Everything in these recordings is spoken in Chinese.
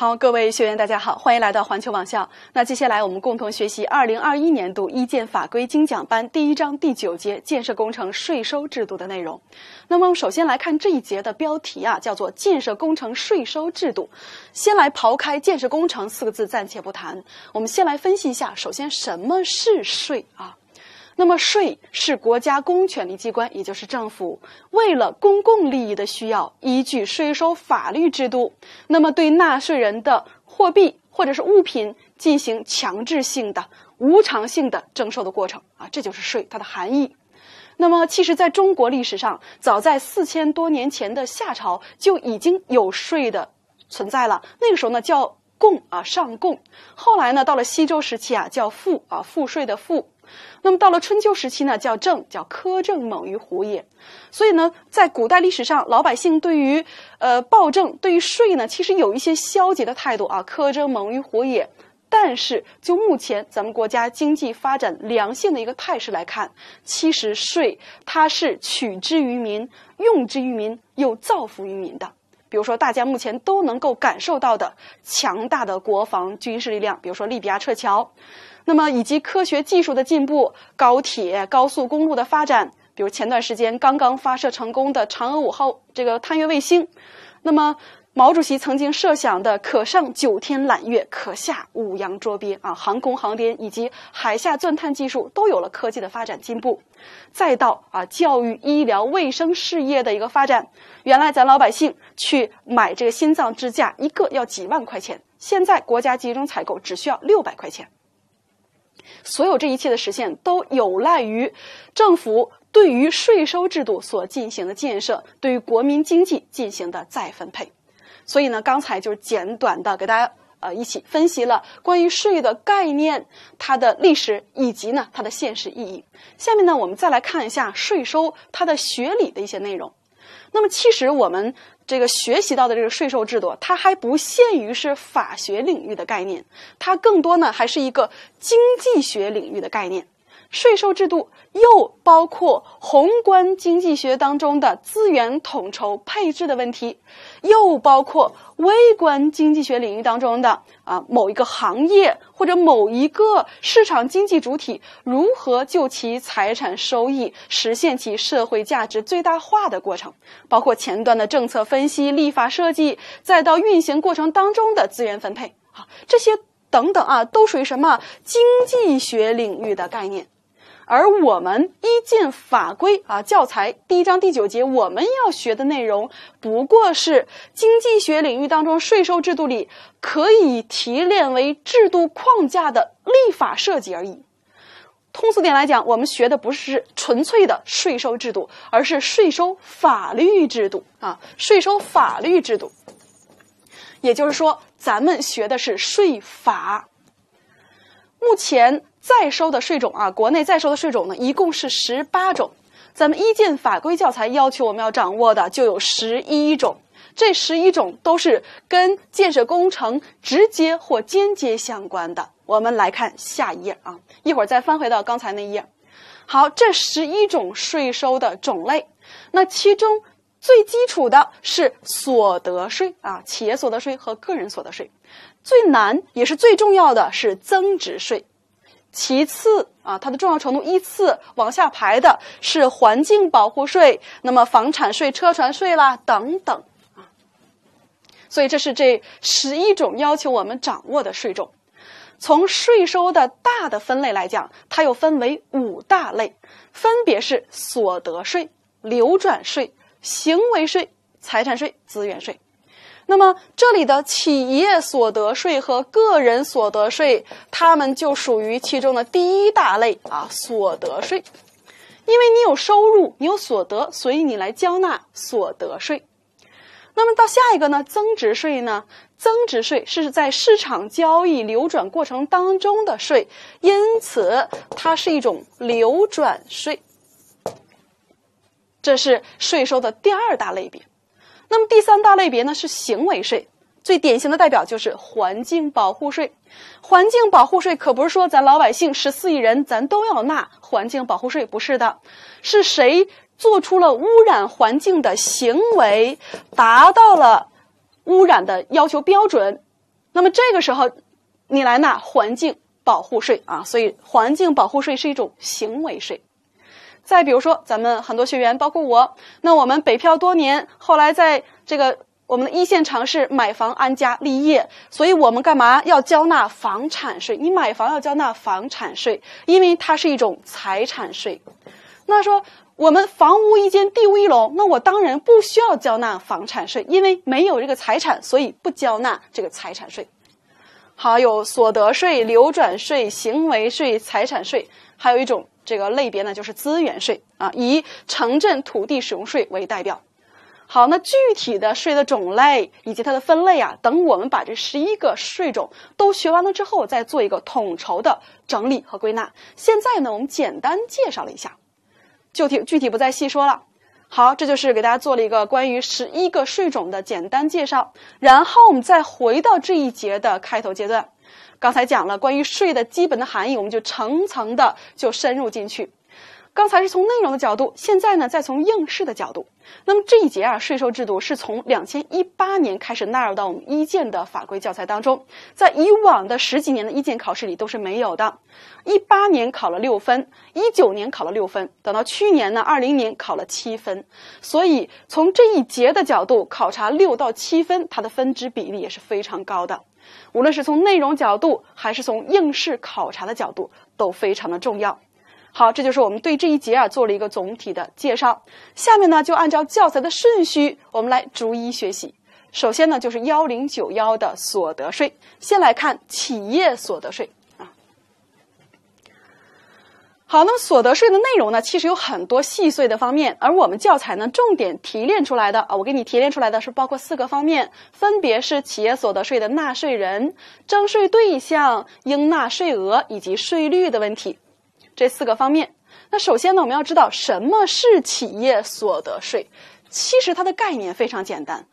好，各位学员，大家好，欢迎来到环球网校。那接下来我们共同学习二零二一年度一建法规精讲班第一章第九节建设工程税收制度的内容。那么首先来看这一节的标题啊，叫做建设工程税收制度。先来刨开建设工程四个字暂且不谈，我们先来分析一下，首先什么是税啊？那么，税是国家公权力机关，也就是政府，为了公共利益的需要，依据税收法律制度，那么对纳税人的货币或者是物品进行强制性的无偿性的征收的过程啊，这就是税它的含义。那么，其实，在中国历史上，早在四千多年前的夏朝就已经有税的存在了。那个时候呢，叫贡啊，上贡。后来呢，到了西周时期啊，叫赋啊，赋税的赋。那么到了春秋时期呢，叫政，叫苛政猛于虎也。所以呢，在古代历史上，老百姓对于呃暴政、对于税呢，其实有一些消极的态度啊，苛政猛于虎也。但是就目前咱们国家经济发展良性的一个态势来看，其实税它是取之于民，用之于民，又造福于民的。比如说大家目前都能够感受到的强大的国防军事力量，比如说利比亚撤侨。那么，以及科学技术的进步，高铁、高速公路的发展，比如前段时间刚刚发射成功的嫦娥五号这个探月卫星。那么，毛主席曾经设想的“可上九天揽月，可下五洋捉鳖”啊，航空航天以及海下钻探技术都有了科技的发展进步。再到啊，教育、医疗卫生事业的一个发展。原来咱老百姓去买这个心脏支架，一个要几万块钱，现在国家集中采购只需要六百块钱。所有这一切的实现都有赖于政府对于税收制度所进行的建设，对于国民经济进行的再分配。所以呢，刚才就是简短的给大家呃一起分析了关于税的概念、它的历史以及呢它的现实意义。下面呢，我们再来看一下税收它的学理的一些内容。那么，其实我们。这个学习到的这个税收制度，它还不限于是法学领域的概念，它更多呢还是一个经济学领域的概念。税收制度又包括宏观经济学当中的资源统筹配置的问题，又包括微观经济学领域当中的啊某一个行业或者某一个市场经济主体如何就其财产收益实现其社会价值最大化的过程，包括前端的政策分析、立法设计，再到运行过程当中的资源分配，好这些等等啊，都属于什么经济学领域的概念？而我们依建法规啊，教材第一章第九节我们要学的内容，不过是经济学领域当中税收制度里可以提炼为制度框架的立法设计而已。通俗点来讲，我们学的不是纯粹的税收制度，而是税收法律制度啊，税收法律制度。也就是说，咱们学的是税法。目前在收的税种啊，国内在收的税种呢，一共是十八种。咱们一建法规教材要求我们要掌握的就有十一种，这十一种都是跟建设工程直接或间接相关的。我们来看下一页啊，一会儿再翻回到刚才那一页。好，这十一种税收的种类，那其中最基础的是所得税啊，企业所得税和个人所得税。最难也是最重要的是增值税，其次啊，它的重要程度依次往下排的是环境保护税，那么房产税、车船税啦等等啊。所以这是这十一种要求我们掌握的税种。从税收的大的分类来讲，它又分为五大类，分别是所得税、流转税、行为税、财产税、资源税。那么，这里的企业所得税和个人所得税，它们就属于其中的第一大类啊，所得税。因为你有收入，你有所得，所以你来交纳所得税。那么到下一个呢？增值税呢？增值税是在市场交易流转过程当中的税，因此它是一种流转税。这是税收的第二大类别。那么第三大类别呢是行为税，最典型的代表就是环境保护税。环境保护税可不是说咱老百姓十四亿人咱都要纳环境保护税，不是的，是谁做出了污染环境的行为，达到了污染的要求标准，那么这个时候你来纳环境保护税啊。所以环境保护税是一种行为税。再比如说，咱们很多学员，包括我，那我们北漂多年，后来在这个我们的一线城市买房安家立业，所以我们干嘛要交纳房产税？你买房要交纳房产税，因为它是一种财产税。那说我们房屋一间，地屋一垄，那我当然不需要交纳房产税，因为没有这个财产，所以不交纳这个财产税。好，有所得税、流转税、行为税、财产税，还有一种。这个类别呢，就是资源税啊，以城镇土地使用税为代表。好，那具体的税的种类以及它的分类啊，等我们把这十一个税种都学完了之后，再做一个统筹的整理和归纳。现在呢，我们简单介绍了一下，具体具体不再细说了。好，这就是给大家做了一个关于十一个税种的简单介绍。然后我们再回到这一节的开头阶段。刚才讲了关于税的基本的含义，我们就层层的就深入进去。刚才是从内容的角度，现在呢再从应试的角度。那么这一节啊，税收制度是从两千一八年开始纳入到我们一建的法规教材当中，在以往的十几年的一建考试里都是没有的。一八年考了六分，一九年考了六分，等到去年呢，二零年考了七分。所以从这一节的角度考察六到七分，它的分值比例也是非常高的。无论是从内容角度，还是从应试考察的角度，都非常的重要。好，这就是我们对这一节啊做了一个总体的介绍。下面呢，就按照教材的顺序，我们来逐一学习。首先呢，就是幺零九幺的所得税。先来看企业所得税。好，那么所得税的内容呢？其实有很多细碎的方面，而我们教材呢重点提炼出来的啊，我给你提炼出来的是包括四个方面，分别是企业所得税的纳税人、征税对象、应纳税额以及税率的问题，这四个方面。那首先呢，我们要知道什么是企业所得税，其实它的概念非常简单。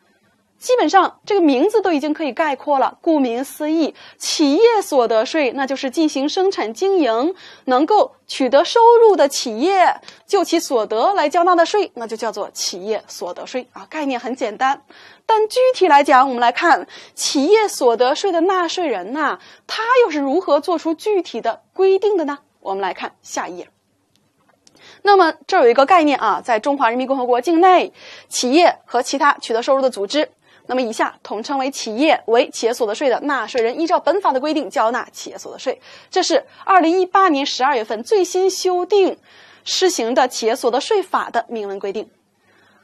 基本上这个名字都已经可以概括了。顾名思义，企业所得税，那就是进行生产经营，能够取得收入的企业，就其所得来交纳的税，那就叫做企业所得税啊。概念很简单，但具体来讲，我们来看企业所得税的纳税人呐，他又是如何做出具体的规定的呢？我们来看下一页。那么，这有一个概念啊，在中华人民共和国境内，企业和其他取得收入的组织。那么以下统称为企业为企业所得税的纳税人，依照本法的规定缴纳企业所得税，这是二零一八年十二月份最新修订施行的企业所得税法的明文规定。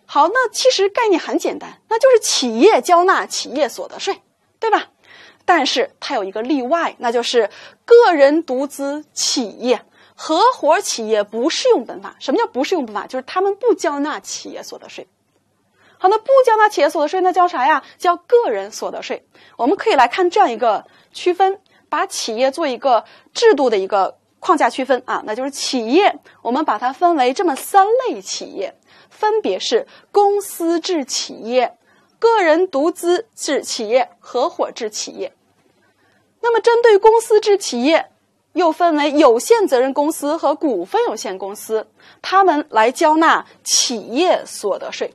好，那其实概念很简单，那就是企业交纳企业所得税，对吧？但是它有一个例外，那就是个人独资企业、合伙企业不适用本法。什么叫不适用本法？就是他们不交纳企业所得税。好，那不缴纳企业所得税，那交啥呀？交个人所得税。我们可以来看这样一个区分，把企业做一个制度的一个框架区分啊，那就是企业，我们把它分为这么三类企业，分别是公司制企业、个人独资制企业、合伙制企业。那么，针对公司制企业，又分为有限责任公司和股份有限公司，他们来交纳企业所得税。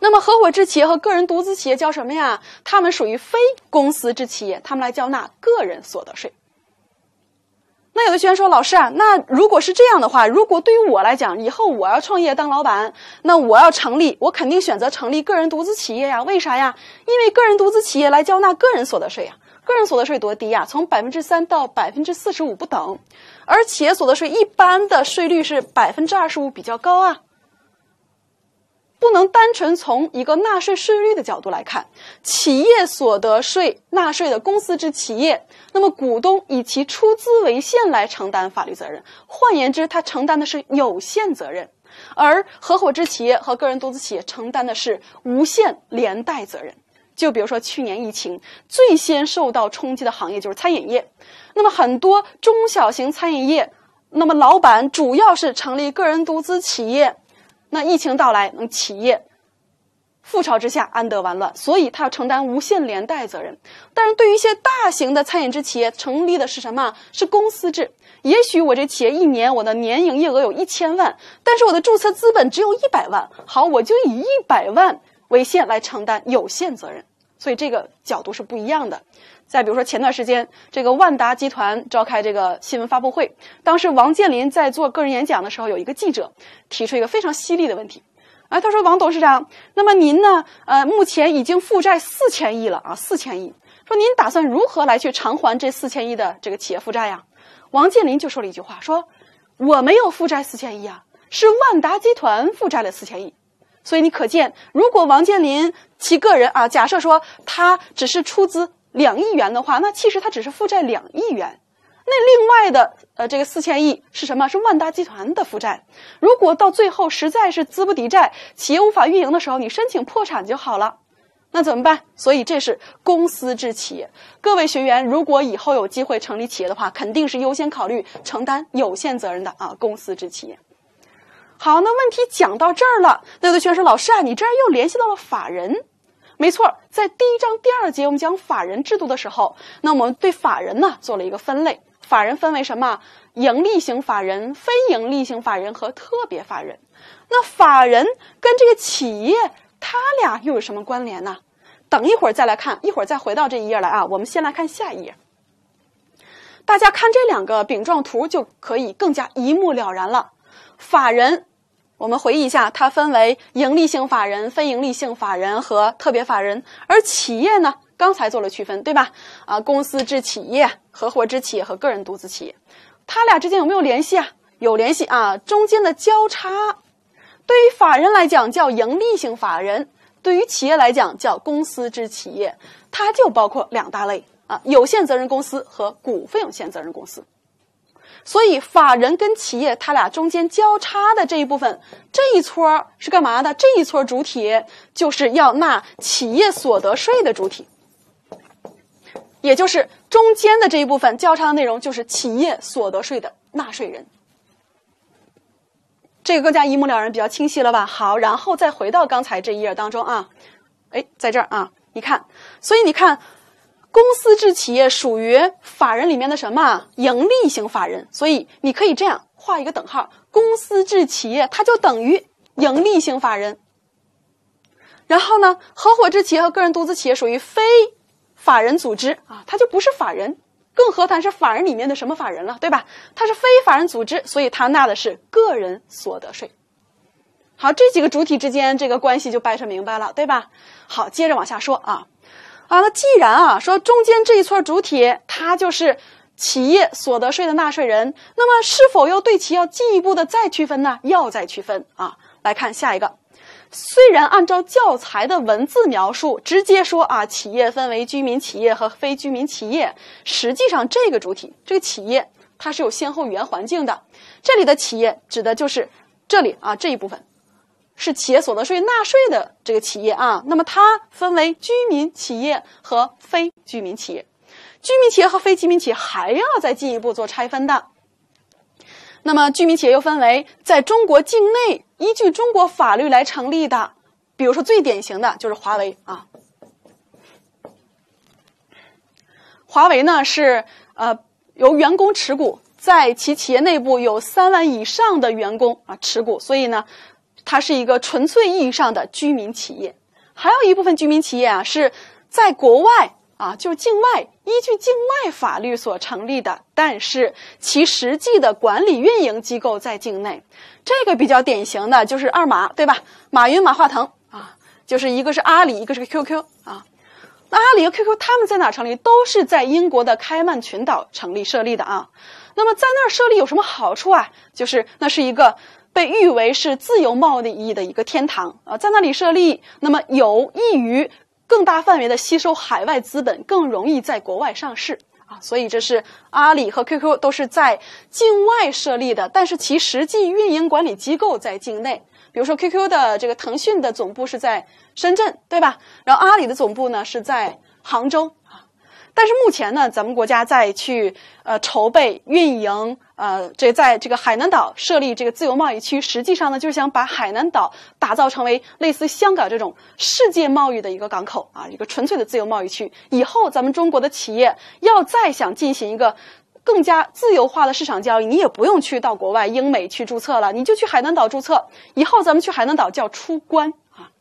那么合伙制企业和个人独资企业交什么呀？他们属于非公司制企业，他们来缴纳个人所得税。那有的学员说：“老师，啊，那如果是这样的话，如果对于我来讲，以后我要创业当老板，那我要成立，我肯定选择成立个人独资企业呀？为啥呀？因为个人独资企业来缴纳个人所得税呀。个人所得税多低呀？从百分之三到百分之四十五不等，而企业所得税一般的税率是百分之二十五，比较高啊。”不能单纯从一个纳税税率的角度来看，企业所得税纳税的公司之企业，那么股东以其出资为限来承担法律责任，换言之，他承担的是有限责任；而合伙制企业和个人独资企业承担的是无限连带责任。就比如说去年疫情最先受到冲击的行业就是餐饮业，那么很多中小型餐饮业，那么老板主要是成立个人独资企业。那疫情到来，企业覆巢之下安得完卵？所以他要承担无限连带责任。但是，对于一些大型的餐饮制企业，成立的是什么？是公司制。也许我这企业一年我的年营业额有一千万，但是我的注册资本只有一百万。好，我就以一百万为限来承担有限责任。所以这个角度是不一样的。再比如说，前段时间这个万达集团召开这个新闻发布会，当时王健林在做个人演讲的时候，有一个记者提出一个非常犀利的问题，哎，他说王董事长，那么您呢？呃，目前已经负债四千亿了啊，四千亿，说您打算如何来去偿还这四千亿的这个企业负债呀？王健林就说了一句话，说我没有负债四千亿啊，是万达集团负债了四千亿。所以你可见，如果王健林其个人啊，假设说他只是出资。两亿元的话，那其实它只是负债两亿元，那另外的呃这个四千亿是什么？是万达集团的负债。如果到最后实在是资不抵债，企业无法运营的时候，你申请破产就好了。那怎么办？所以这是公司制企业。各位学员，如果以后有机会成立企业的话，肯定是优先考虑承担有限责任的啊，公司制企业。好，那问题讲到这儿了，有的学生说老师啊，你这儿又联系到了法人。没错，在第一章第二节我们讲法人制度的时候，那我们对法人呢做了一个分类，法人分为什么？盈利型法人、非盈利型法人和特别法人。那法人跟这个企业，它俩又有什么关联呢？等一会儿再来看，一会儿再回到这一页来啊。我们先来看下一页，大家看这两个饼状图就可以更加一目了然了。法人。我们回忆一下，它分为盈利性法人、非盈利性法人和特别法人。而企业呢，刚才做了区分，对吧？啊，公司制企业、合伙制企业和个人独资企业，它俩之间有没有联系啊？有联系啊，中间的交叉。对于法人来讲叫盈利性法人，对于企业来讲叫公司制企业，它就包括两大类啊，有限责任公司和股份有限责任公司。所以，法人跟企业它俩中间交叉的这一部分，这一撮儿是干嘛的？这一撮主体就是要纳企业所得税的主体，也就是中间的这一部分交叉的内容就是企业所得税的纳税人。这个更加一目了然，比较清晰了吧？好，然后再回到刚才这一页当中啊，哎，在这儿啊，你看，所以你看。公司制企业属于法人里面的什么盈利型法人，所以你可以这样画一个等号：公司制企业它就等于盈利型法人。然后呢，合伙制企业和个人独资企业属于非法人组织啊，它就不是法人，更何谈是法人里面的什么法人了，对吧？它是非法人组织，所以它纳的是个人所得税。好，这几个主体之间这个关系就掰扯明白了，对吧？好，接着往下说啊。啊，那既然啊说中间这一串主体，它就是企业所得税的纳税人，那么是否要对其要进一步的再区分呢？要再区分啊。来看下一个，虽然按照教材的文字描述，直接说啊企业分为居民企业和非居民企业，实际上这个主体这个企业它是有先后语言环境的。这里的企业指的就是这里啊这一部分。是企业所得税纳税的这个企业啊，那么它分为居民企业和非居民企业。居民企业和非居民企业还要再进一步做拆分的。那么居民企业又分为在中国境内依据中国法律来成立的，比如说最典型的就是华为啊。华为呢是呃由员工持股，在其企业内部有三万以上的员工啊持股，所以呢。它是一个纯粹意义上的居民企业，还有一部分居民企业啊是在国外啊，就是境外依据境外法律所成立的，但是其实际的管理运营机构在境内。这个比较典型的就是二马，对吧？马云、马化腾啊，就是一个是阿里，一个是个 QQ 啊。那阿里和 QQ 他们在哪成立？都是在英国的开曼群岛成立设立的啊。那么在那儿设立有什么好处啊？就是那是一个。被誉为是自由贸易的一个天堂啊，在那里设立，那么有益于更大范围的吸收海外资本，更容易在国外上市啊。所以，这是阿里和 QQ 都是在境外设立的，但是其实际运营管理机构在境内。比如说，QQ 的这个腾讯的总部是在深圳，对吧？然后阿里的总部呢是在杭州啊。但是目前呢，咱们国家在去呃筹备运营。呃，这在这个海南岛设立这个自由贸易区，实际上呢，就是想把海南岛打造成为类似香港这种世界贸易的一个港口啊，一个纯粹的自由贸易区。以后咱们中国的企业要再想进行一个更加自由化的市场交易，你也不用去到国外英美去注册了，你就去海南岛注册。以后咱们去海南岛叫出关啊。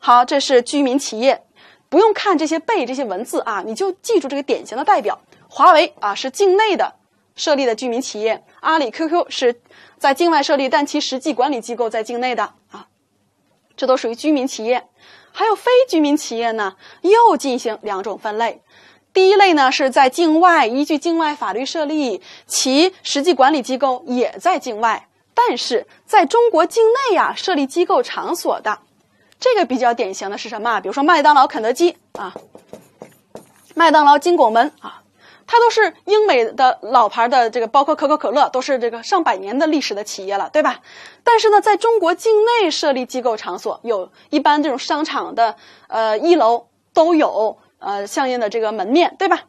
好，这是居民企业，不用看这些背这些文字啊，你就记住这个典型的代表，华为啊，是境内的。设立的居民企业，阿里 QQ 是在境外设立，但其实际管理机构在境内的啊，这都属于居民企业。还有非居民企业呢，又进行两种分类。第一类呢是在境外依据境外法律设立，其实际管理机构也在境外，但是在中国境内呀设立机构场所的，这个比较典型的是什么？比如说麦当劳、肯德基啊，麦当劳金拱门啊。它都是英美的老牌的，这个包括可口可乐都是这个上百年的历史的企业了，对吧？但是呢，在中国境内设立机构场所，有一般这种商场的呃一楼都有呃相应的这个门面对吧？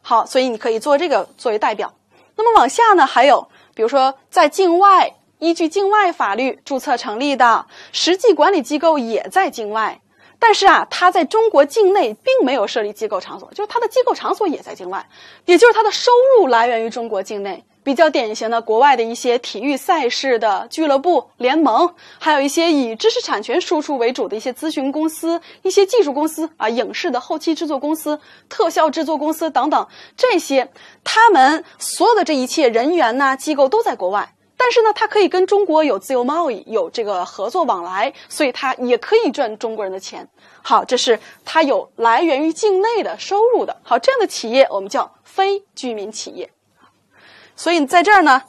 好，所以你可以做这个作为代表。那么往下呢，还有比如说在境外依据境外法律注册成立的实际管理机构也在境外。但是啊，它在中国境内并没有设立机构场所，就是它的机构场所也在境外，也就是它的收入来源于中国境内。比较典型的，国外的一些体育赛事的俱乐部联盟，还有一些以知识产权输出为主的一些咨询公司、一些技术公司啊，影视的后期制作公司、特效制作公司等等，这些，他们所有的这一切人员呐、机构都在国外。但是呢，它可以跟中国有自由贸易，有这个合作往来，所以它也可以赚中国人的钱。好，这是它有来源于境内的收入的。好，这样的企业我们叫非居民企业。所以在这儿呢，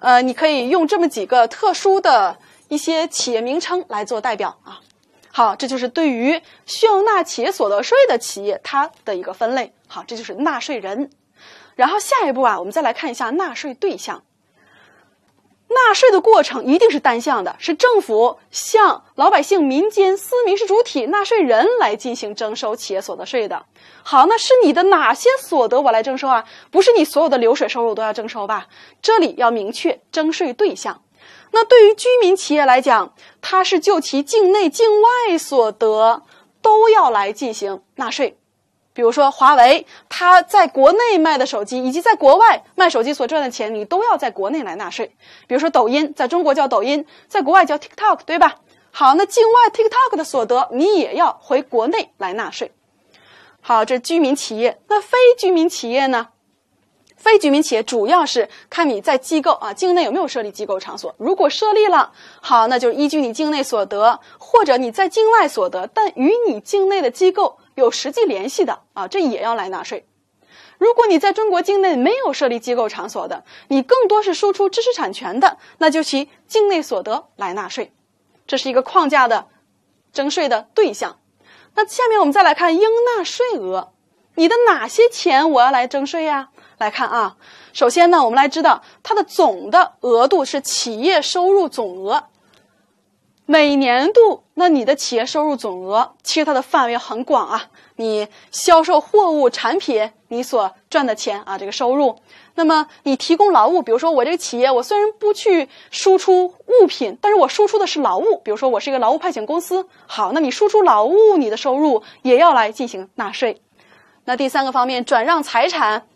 呃，你可以用这么几个特殊的一些企业名称来做代表啊。好，这就是对于需要纳企业所得税的企业，它的一个分类。好，这就是纳税人。然后下一步啊，我们再来看一下纳税对象。纳税的过程一定是单向的，是政府向老百姓、民间私民事主体、纳税人来进行征收企业所得税的。好，那是你的哪些所得我来征收啊？不是你所有的流水收入都要征收吧？这里要明确征税对象。那对于居民企业来讲，它是就其境内、境外所得都要来进行纳税。比如说华为，它在国内卖的手机以及在国外卖手机所赚的钱，你都要在国内来纳税。比如说抖音，在中国叫抖音，在国外叫 TikTok，对吧？好，那境外 TikTok 的所得，你也要回国内来纳税。好，这居民企业。那非居民企业呢？非居民企业主要是看你在机构啊境内有没有设立机构场所。如果设立了，好，那就依据你境内所得或者你在境外所得，但与你境内的机构。有实际联系的啊，这也要来纳税。如果你在中国境内没有设立机构场所的，你更多是输出知识产权的，那就其境内所得来纳税。这是一个框架的征税的对象。那下面我们再来看应纳税额，你的哪些钱我要来征税呀？来看啊，首先呢，我们来知道它的总的额度是企业收入总额。每年度，那你的企业收入总额其实它的范围很广啊。你销售货物、产品，你所赚的钱啊，这个收入。那么你提供劳务，比如说我这个企业，我虽然不去输出物品，但是我输出的是劳务，比如说我是一个劳务派遣公司。好，那你输出劳务，你的收入也要来进行纳税。那第三个方面，转让财产，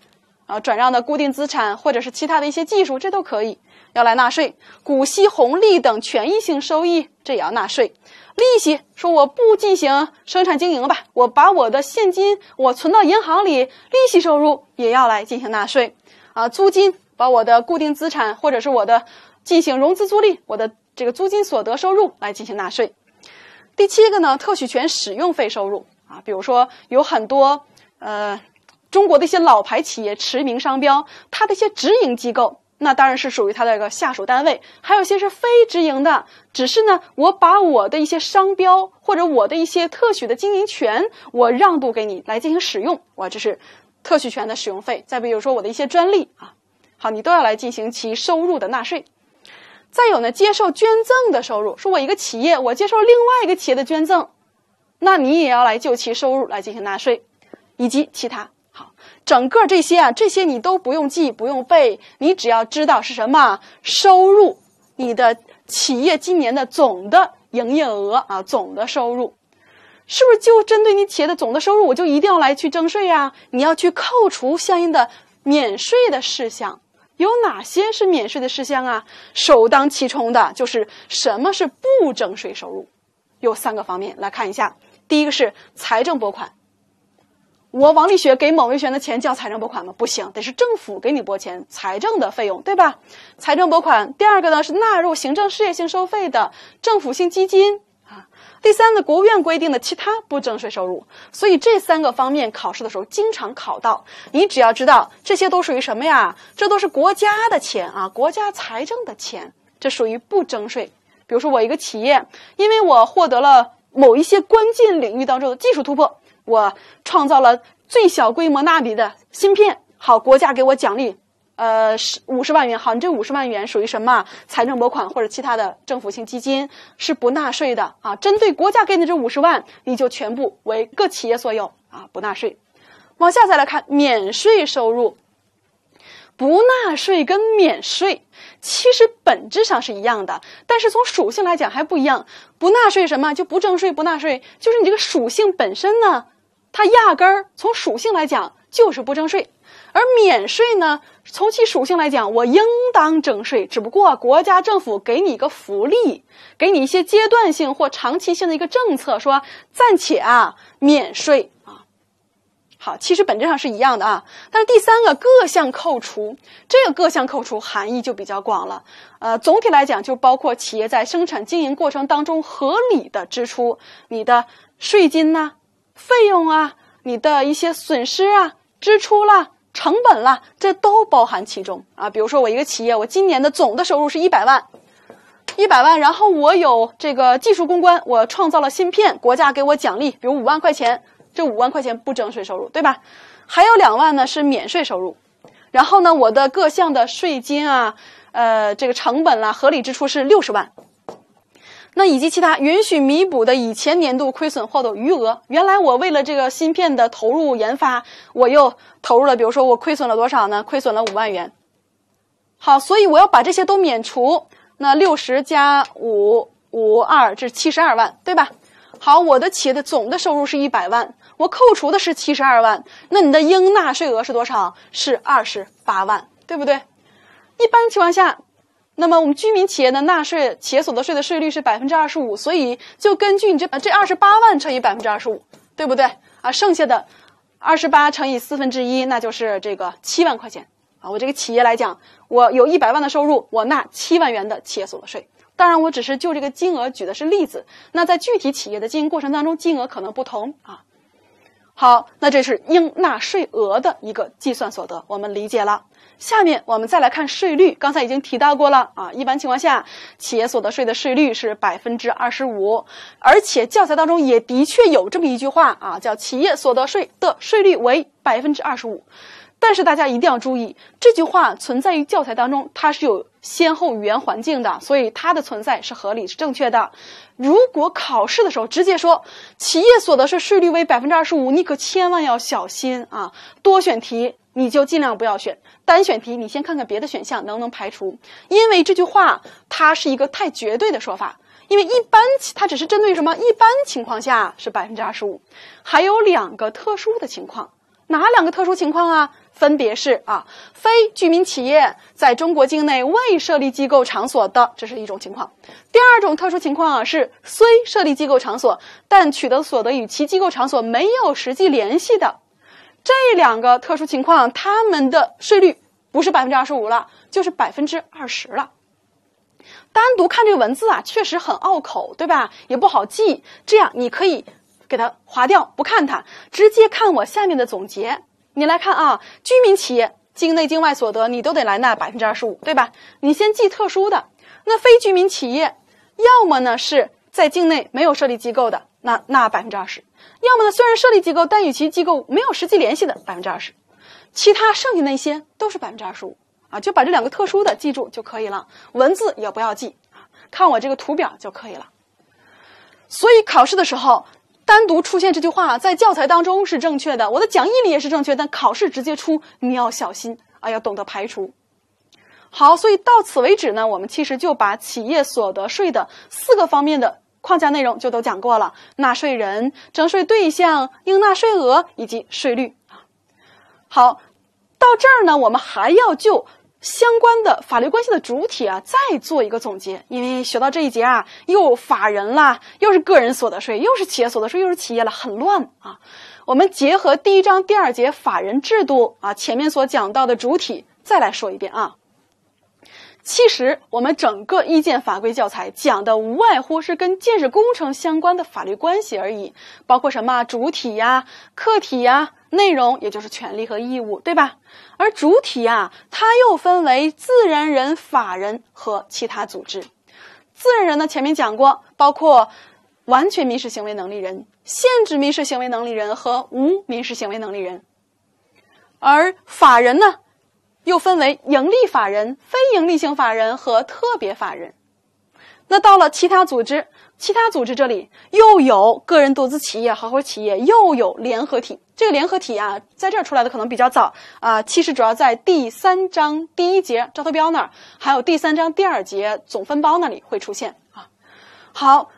啊，转让的固定资产或者是其他的一些技术，这都可以。要来纳税，股息红利等权益性收益，这也要纳税。利息，说我不进行生产经营吧，我把我的现金我存到银行里，利息收入也要来进行纳税。啊，租金，把我的固定资产或者是我的进行融资租赁，我的这个租金所得收入来进行纳税。第七个呢，特许权使用费收入啊，比如说有很多呃，中国的一些老牌企业驰名商标，它的一些直营机构。那当然是属于他的一个下属单位，还有一些是非直营的，只是呢，我把我的一些商标或者我的一些特许的经营权，我让渡给你来进行使用，哇，这是特许权的使用费。再比如说我的一些专利啊，好，你都要来进行其收入的纳税。再有呢，接受捐赠的收入，说我一个企业，我接受另外一个企业的捐赠，那你也要来就其收入来进行纳税，以及其他。整个这些啊，这些你都不用记，不用背，你只要知道是什么收入，你的企业今年的总的营业额啊，总的收入，是不是就针对你企业的总的收入，我就一定要来去征税呀？你要去扣除相应的免税的事项，有哪些是免税的事项啊？首当其冲的就是什么是不征税收入，有三个方面来看一下，第一个是财政拨款。我王立学给某位学的钱叫财政拨款吗？不行，得是政府给你拨钱，财政的费用，对吧？财政拨款。第二个呢是纳入行政事业性收费的政府性基金啊。第三个，国务院规定的其他不征税收入。所以这三个方面考试的时候经常考到。你只要知道这些都属于什么呀？这都是国家的钱啊，国家财政的钱，这属于不征税。比如说我一个企业，因为我获得了某一些关键领域当中的技术突破。我创造了最小规模纳米的芯片，好，国家给我奖励，呃，十五十万元。好，你这五十万元属于什么财政拨款或者其他的政府性基金，是不纳税的啊？针对国家给的这五十万，你就全部为各企业所有啊，不纳税。往下再来看免税收入，不纳税跟免税其实本质上是一样的，但是从属性来讲还不一样。不纳税什么就不征税，不纳税就是你这个属性本身呢。它压根儿从属性来讲就是不征税，而免税呢，从其属性来讲，我应当征税，只不过国家政府给你一个福利，给你一些阶段性或长期性的一个政策，说暂且啊免税啊。好，其实本质上是一样的啊。但是第三个各项扣除，这个各项扣除含义就比较广了。呃，总体来讲就包括企业在生产经营过程当中合理的支出，你的税金呢。费用啊，你的一些损失啊、支出啦、成本啦，这都包含其中啊。比如说，我一个企业，我今年的总的收入是一百万，一百万。然后我有这个技术攻关，我创造了芯片，国家给我奖励，比如五万块钱，这五万块钱不征税收入，对吧？还有两万呢是免税收入。然后呢，我的各项的税金啊，呃，这个成本啦，合理支出是六十万。那以及其他允许弥补的以前年度亏损或者余额，原来我为了这个芯片的投入研发，我又投入了，比如说我亏损了多少呢？亏损了五万元。好，所以我要把这些都免除，那六十加五五二至七十二万，对吧？好，我的企业的总的收入是一百万，我扣除的是七十二万，那你的应纳税额是多少？是二十八万，对不对？一般情况下。那么我们居民企业的纳税企业所得税的税率是百分之二十五，所以就根据你这这二十八万乘以百分之二十五，对不对啊？剩下的二十八乘以四分之一，那就是这个七万块钱啊。我这个企业来讲，我有一百万的收入，我纳七万元的企业所得税。当然，我只是就这个金额举的是例子。那在具体企业的经营过程当中，金额可能不同啊。好，那这是应纳税额的一个计算所得，我们理解了。下面我们再来看税率，刚才已经提到过了啊。一般情况下，企业所得税的税率是百分之二十五，而且教材当中也的确有这么一句话啊，叫企业所得税的税率为百分之二十五。但是大家一定要注意，这句话存在于教材当中，它是有先后语言环境的，所以它的存在是合理是正确的。如果考试的时候直接说企业所得税税率为百分之二十五，你可千万要小心啊，多选题。你就尽量不要选单选题，你先看看别的选项能不能排除，因为这句话它是一个太绝对的说法，因为一般它只是针对什么？一般情况下是百分之二十五，还有两个特殊的情况，哪两个特殊情况啊？分别是啊，非居民企业在中国境内未设立机构场所的，这是一种情况；第二种特殊情况啊，是虽设立机构场所，但取得所得与其机构场所没有实际联系的。这两个特殊情况，他们的税率不是百分之二十五了，就是百分之二十了。单独看这个文字啊，确实很拗口，对吧？也不好记。这样你可以给它划掉，不看它，直接看我下面的总结。你来看啊，居民企业境内、境外所得，你都得来纳百分之二十五，对吧？你先记特殊的，那非居民企业，要么呢是。在境内没有设立机构的，那那百分之二十；要么呢，虽然设立机构，但与其机构没有实际联系的百分之二十；其他剩下那些都是百分之二十五啊。就把这两个特殊的记住就可以了，文字也不要记啊，看我这个图表就可以了。所以考试的时候单独出现这句话，在教材当中是正确的，我的讲义里也是正确，但考试直接出，你要小心啊，要懂得排除。好，所以到此为止呢，我们其实就把企业所得税的四个方面的。框架内容就都讲过了，纳税人、征税对象、应纳税额以及税率。好，到这儿呢，我们还要就相关的法律关系的主体啊，再做一个总结。因为学到这一节啊，又法人啦，又是个人所得税，又是企业所得税，又是企业了，很乱啊。我们结合第一章第二节法人制度啊，前面所讲到的主体，再来说一遍啊。其实我们整个意见法规教材讲的无外乎是跟建设工程相关的法律关系而已，包括什么主体呀、客体呀、内容，也就是权利和义务，对吧？而主体呀，它又分为自然人、法人和其他组织。自然人呢，前面讲过，包括完全民事行为能力人、限制民事行为能力人和无民事行为能力人。而法人呢？又分为盈利法人、非盈利性法人和特别法人。那到了其他组织，其他组织这里又有个人独资企业、合伙企业，又有联合体。这个联合体啊，在这儿出来的可能比较早啊。其实主要在第三章第一节招投标那儿，还有第三章第二节总分包那里会出现啊。好，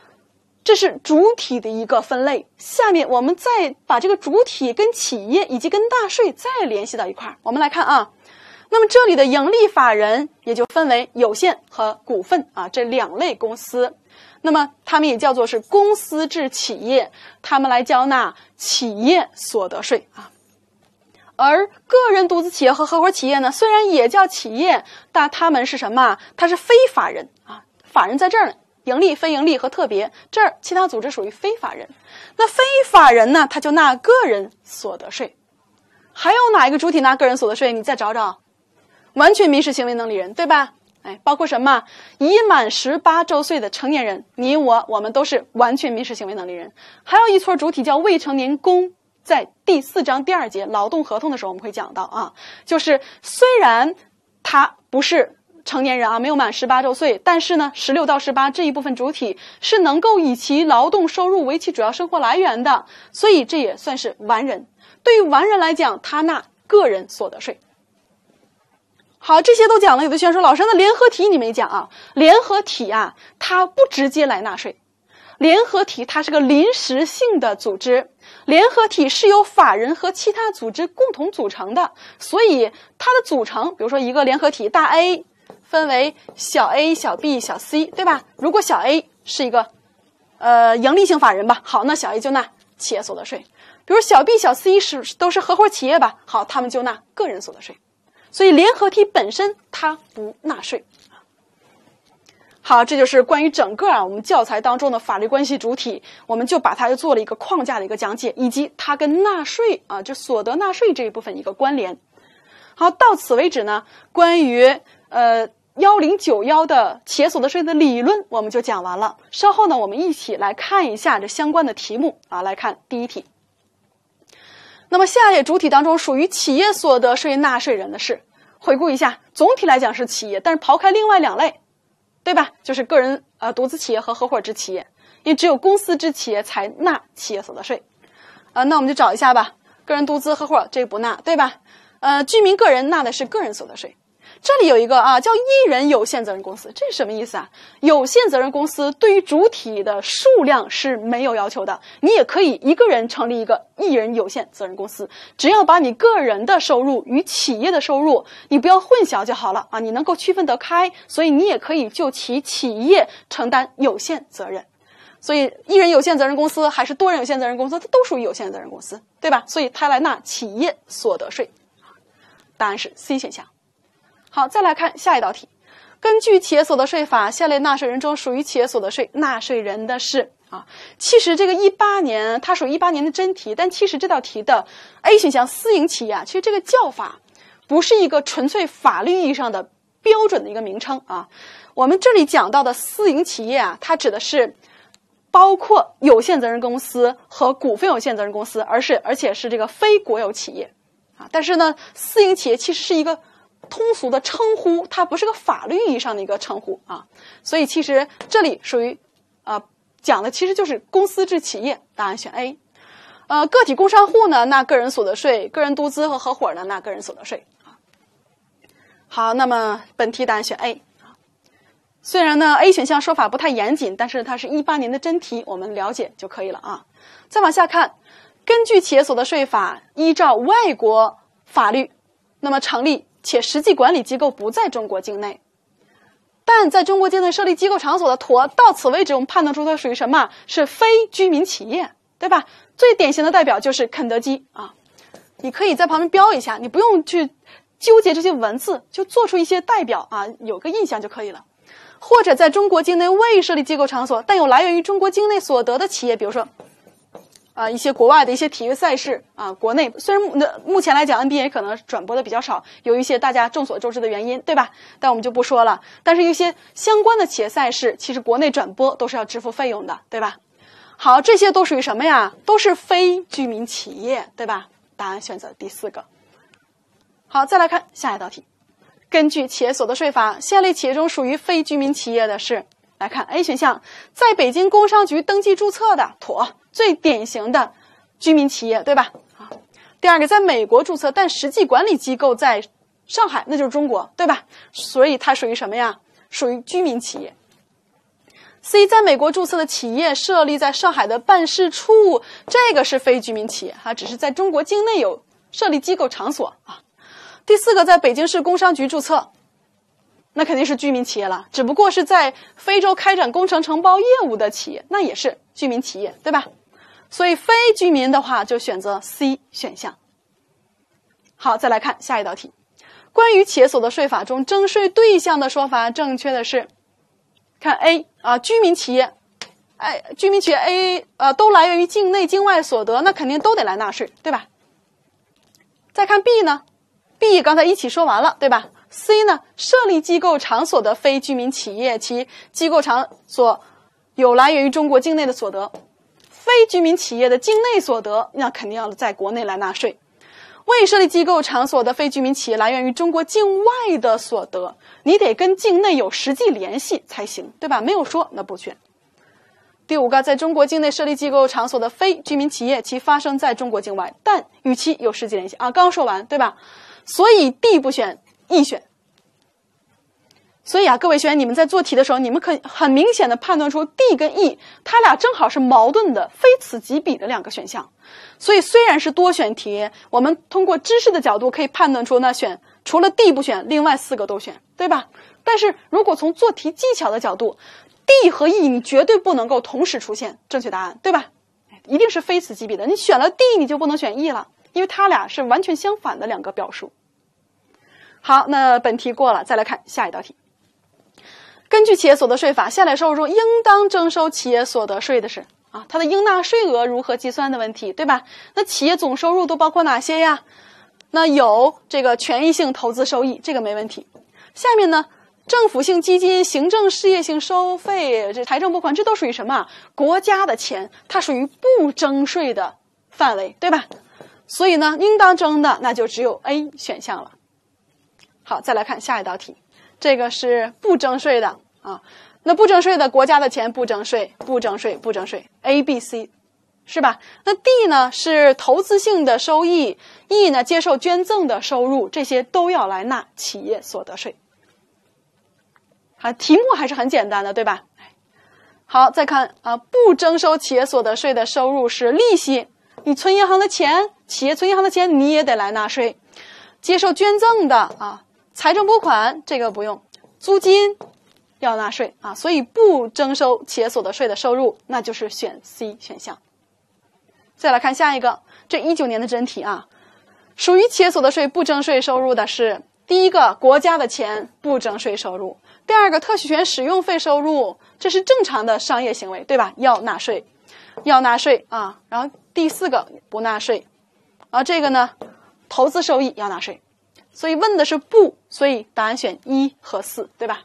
这是主体的一个分类。下面我们再把这个主体跟企业以及跟纳税再联系到一块儿。我们来看啊。那么这里的盈利法人也就分为有限和股份啊这两类公司，那么他们也叫做是公司制企业，他们来交纳企业所得税啊。而个人独资企业和合伙企业呢，虽然也叫企业，但它们是什么？它是非法人啊。法人在这儿，盈利、非盈利和特别这儿其他组织属于非法人。那非法人呢，他就纳个人所得税。还有哪一个主体纳个人所得税？你再找找。完全民事行为能力人，对吧？哎，包括什么？已满十八周岁的成年人，你我我们都是完全民事行为能力人。还有一撮主体叫未成年工，在第四章第二节劳动合同的时候我们会讲到啊，就是虽然他不是成年人啊，没有满十八周岁，但是呢，十六到十八这一部分主体是能够以其劳动收入为其主要生活来源的，所以这也算是完人。对于完人来讲，他纳个人所得税。好，这些都讲了。有的学员说：“老师，那联合体你没讲啊？”联合体啊，它不直接来纳税。联合体它是个临时性的组织，联合体是由法人和其他组织共同组成的，所以它的组成，比如说一个联合体大 A，分为小 A、小 B、小 C，对吧？如果小 A 是一个，呃，盈利性法人吧。好，那小 A 就纳企业所得税。比如小 B、小 C 是都是合伙企业吧？好，他们就纳个人所得税。所以联合体本身它不纳税。好，这就是关于整个啊我们教材当中的法律关系主体，我们就把它又做了一个框架的一个讲解，以及它跟纳税啊就所得纳税这一部分一个关联。好，到此为止呢，关于呃幺零九幺的企业所得税的理论我们就讲完了。稍后呢，我们一起来看一下这相关的题目啊，来看第一题。那么下列主体当中属于企业所得税纳税人的事，回顾一下，总体来讲是企业，但是刨开另外两类，对吧？就是个人、呃，独资企业和合伙制企业，因为只有公司制企业才纳企业所得税，啊，那我们就找一下吧，个人独资、合伙这不纳，对吧？呃，居民个人纳的是个人所得税。这里有一个啊，叫一人有限责任公司，这是什么意思啊？有限责任公司对于主体的数量是没有要求的，你也可以一个人成立一个一人有限责任公司，只要把你个人的收入与企业的收入你不要混淆就好了啊，你能够区分得开，所以你也可以就其企业承担有限责任。所以一人有限责任公司还是多人有限责任公司，它都属于有限责任公司，对吧？所以它来纳企业所得税，答案是 C 选项。好，再来看下一道题。根据企业所得税法，下列纳税人中属于企业所得税纳税人的是啊？其实这个一八年它属于一八年的真题，但其实这道题的 A 选项私营企业啊，其实这个叫法不是一个纯粹法律意义上的标准的一个名称啊。我们这里讲到的私营企业啊，它指的是包括有限责任公司和股份有限责任公司，而是而且是这个非国有企业啊。但是呢，私营企业其实是一个。通俗的称呼，它不是个法律意义上的一个称呼啊，所以其实这里属于，呃，讲的其实就是公司制企业，答案选 A。呃，个体工商户呢，纳个人所得税；个人独资和合伙呢，纳个人所得税。好，那么本题答案选 A。虽然呢 A 选项说法不太严谨，但是它是一八年的真题，我们了解就可以了啊。再往下看，根据企业所得税法，依照外国法律那么成立。且实际管理机构不在中国境内，但在中国境内设立机构场所的，妥。到此为止，我们判断出它属于什么？是非居民企业，对吧？最典型的代表就是肯德基啊！你可以在旁边标一下，你不用去纠结这些文字，就做出一些代表啊，有个印象就可以了。或者在中国境内未设立机构场所，但有来源于中国境内所得的企业，比如说。啊，一些国外的一些体育赛事啊，国内虽然那目前来讲 NBA 可能转播的比较少，有一些大家众所周知的原因，对吧？但我们就不说了。但是一些相关的企业赛事，其实国内转播都是要支付费用的，对吧？好，这些都属于什么呀？都是非居民企业，对吧？答案选择第四个。好，再来看下一道题，根据《企业所得税法》，下列企业中属于非居民企业的是？来看 A 选项，在北京工商局登记注册的，妥，最典型的居民企业，对吧？啊，第二个，在美国注册但实际管理机构在上海，那就是中国，对吧？所以它属于什么呀？属于居民企业。C 在美国注册的企业设立在上海的办事处，这个是非居民企业哈，只是在中国境内有设立机构场所啊。第四个，在北京市工商局注册。那肯定是居民企业了，只不过是在非洲开展工程承包业务的企业，那也是居民企业，对吧？所以非居民的话就选择 C 选项。好，再来看下一道题，关于企业所得税法中征税对象的说法，正确的是，看 A 啊，居民企业，哎，居民企业 A 啊，都来源于境内、境外所得，那肯定都得来纳税，对吧？再看 B 呢，B 刚才一起说完了，对吧？C 呢？设立机构场所的非居民企业，其机构场所有来源于中国境内的所得，非居民企业的境内所得，那肯定要在国内来纳税。未设立机构场所的非居民企业来源于中国境外的所得，你得跟境内有实际联系才行，对吧？没有说，那不选。第五个，在中国境内设立机构场所的非居民企业，其发生在中国境外，但与其有实际联系啊，刚刚说完，对吧？所以 D 不选。易选，所以啊，各位学员，你们在做题的时候，你们可很明显的判断出 D 跟 E，它俩正好是矛盾的、非此即彼的两个选项。所以虽然是多选题，我们通过知识的角度可以判断出，那选除了 D 不选，另外四个都选，对吧？但是如果从做题技巧的角度，D 和 E 你绝对不能够同时出现正确答案，对吧？一定是非此即彼的，你选了 D 你就不能选 E 了，因为它俩是完全相反的两个表述。好，那本题过了，再来看下一道题。根据企业所得税法，下列收入中应当征收企业所得税的是啊，它的应纳税额如何计算的问题，对吧？那企业总收入都包括哪些呀？那有这个权益性投资收益，这个没问题。下面呢，政府性基金、行政事业性收费、这财政拨款，这都属于什么？国家的钱，它属于不征税的范围，对吧？所以呢，应当征的，那就只有 A 选项了。好，再来看下一道题，这个是不征税的啊。那不征税的国家的钱不征税，不征税，不征税，A、B、C，是吧？那 D 呢是投资性的收益，E 呢接受捐赠的收入，这些都要来纳企业所得税。好，题目还是很简单的，对吧？好，再看啊，不征收企业所得税的收入是利息，你存银行的钱，企业存银行的钱你也得来纳税，接受捐赠的啊。财政拨款这个不用，租金要纳税啊，所以不征收企业所得税的收入，那就是选 C 选项。再来看下一个这一九年的真题啊，属于企业所得税不征税收入的是第一个国家的钱不征税收入，第二个特许权使用费收入，这是正常的商业行为，对吧？要纳税，要纳税啊。然后第四个不纳税，啊，这个呢投资收益要纳税。所以问的是不，所以答案选一和四，对吧？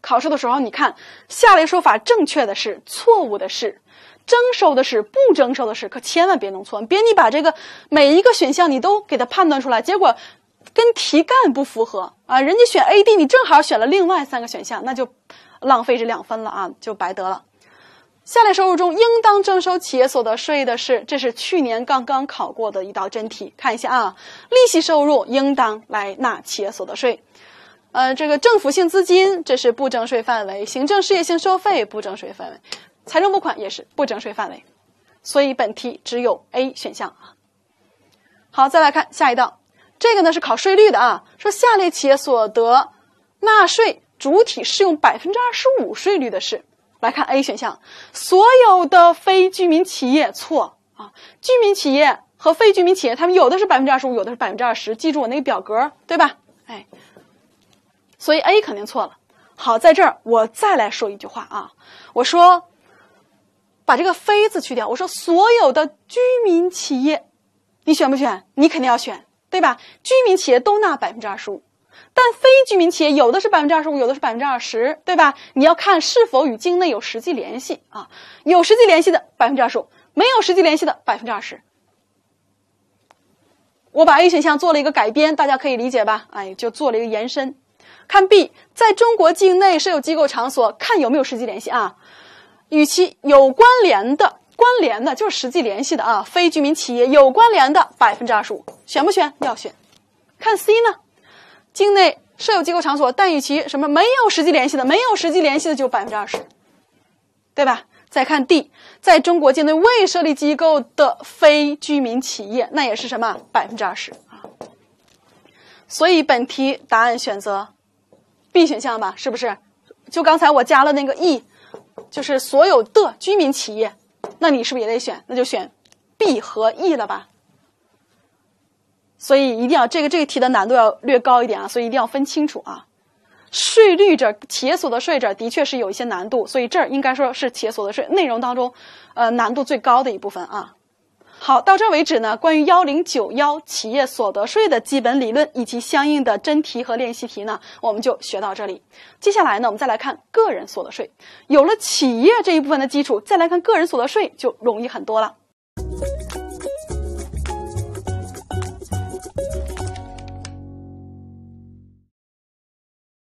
考试的时候，你看下列说法正确的是，错误的是，征收的是，不征收的是，可千万别弄错，别你把这个每一个选项你都给它判断出来，结果跟题干不符合啊，人家选 A、D，你正好选了另外三个选项，那就浪费这两分了啊，就白得了。下列收入中应当征收企业所得税的是，这是去年刚刚考过的一道真题，看一下啊，利息收入应当来纳企业所得税，呃，这个政府性资金这是不征税范围，行政事业性收费不征税范围，财政拨款也是不征税范围，所以本题只有 A 选项啊。好，再来看下一道，这个呢是考税率的啊，说下列企业所得纳税主体适用百分之二十五税率的是。来看 A 选项，所有的非居民企业错啊，居民企业和非居民企业，他们有的是百分之二十五，有的是百分之二十，记住我那个表格对吧？哎，所以 A 肯定错了。好，在这儿我再来说一句话啊，我说把这个“非”字去掉，我说所有的居民企业，你选不选？你肯定要选，对吧？居民企业都纳百分之二十五。但非居民企业有的是百分之二十五，有的是百分之二十，对吧？你要看是否与境内有实际联系啊。有实际联系的百分之二十五，没有实际联系的百分之二十。我把 A 选项做了一个改编，大家可以理解吧？哎，就做了一个延伸。看 B，在中国境内设有机构场所，看有没有实际联系啊？与其有关联的，关联的就是实际联系的啊。非居民企业有关联的百分之二十五，选不选？要选。看 C 呢？境内设有机构场所，但与其什么没有实际联系的，没有实际联系的就百分之二十，对吧？再看 D，在中国境内未设立机构的非居民企业，那也是什么百分之二十啊？所以本题答案选择 B 选项吧？是不是？就刚才我加了那个 E，就是所有的居民企业，那你是不是也得选？那就选 B 和 E 了吧？所以一定要这个这个题的难度要略高一点啊，所以一定要分清楚啊。税率这企业所得税这的确是有一些难度，所以这儿应该说是企业所得税内容当中，呃难度最高的一部分啊。好，到这为止呢，关于幺零九幺企业所得税的基本理论以及相应的真题和练习题呢，我们就学到这里。接下来呢，我们再来看个人所得税。有了企业这一部分的基础，再来看个人所得税就容易很多了。